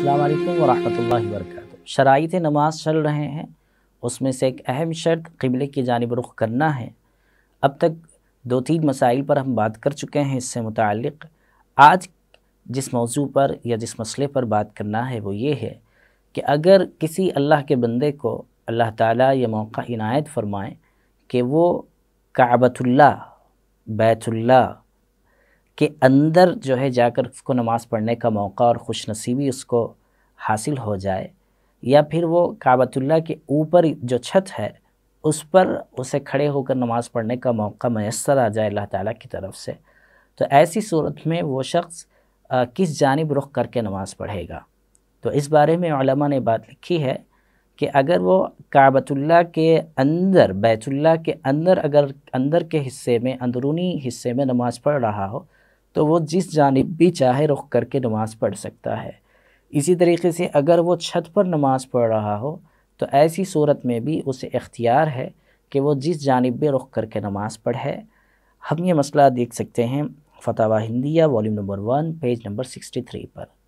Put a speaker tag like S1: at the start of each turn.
S1: अल्लाम वरह वरक शराइ नमाज चल रहे हैं उसमें से एक अहम शर्त कबले की जानब रुख करना है अब तक दो तीन मसाइल पर हम बात कर चुके हैं इससे मुतल आज जिस मौजू पर या जिस मसले पर बात करना है वो ये है कि अगर किसी अल्लाह के बंदे को अल्लाह ताला ये मौका इनायत फरमाएँ कि वो काबतुल्ला बैतुल्ला के अंदर जो है जाकर उसको नमाज़ पढ़ने का मौका और खुश नसीबी उसको हासिल हो जाए या फिर वो काबतुल्ला के ऊपर जो छत है उस पर उसे खड़े होकर नमाज़ पढ़ने का मौका मैसर आ जाए अल्लाह ताला की तरफ से तो ऐसी सूरत में वो शख्स किस जानब रुख करके नमाज़ पढ़ेगा तो इस बारे में उलमा ने बात लिखी है कि अगर वो काबतुल्ला के अंदर बैतुल्ला के अंदर अगर अंदर के हिस्से में अंदरूनी हिस्से में नमाज़ पढ़ रहा हो तो वो जिस जानब भी चाहे रुख करके नमाज़ पढ़ सकता है इसी तरीके से अगर वो छत पर नमाज़ पढ़ रहा हो तो ऐसी सूरत में भी उसे इख्तियार है कि वो जिस जानब रुख करके नमाज़ पढ़े हम ये मसला देख सकते हैं Fatawa Hindiya volume number one page number sixty three पर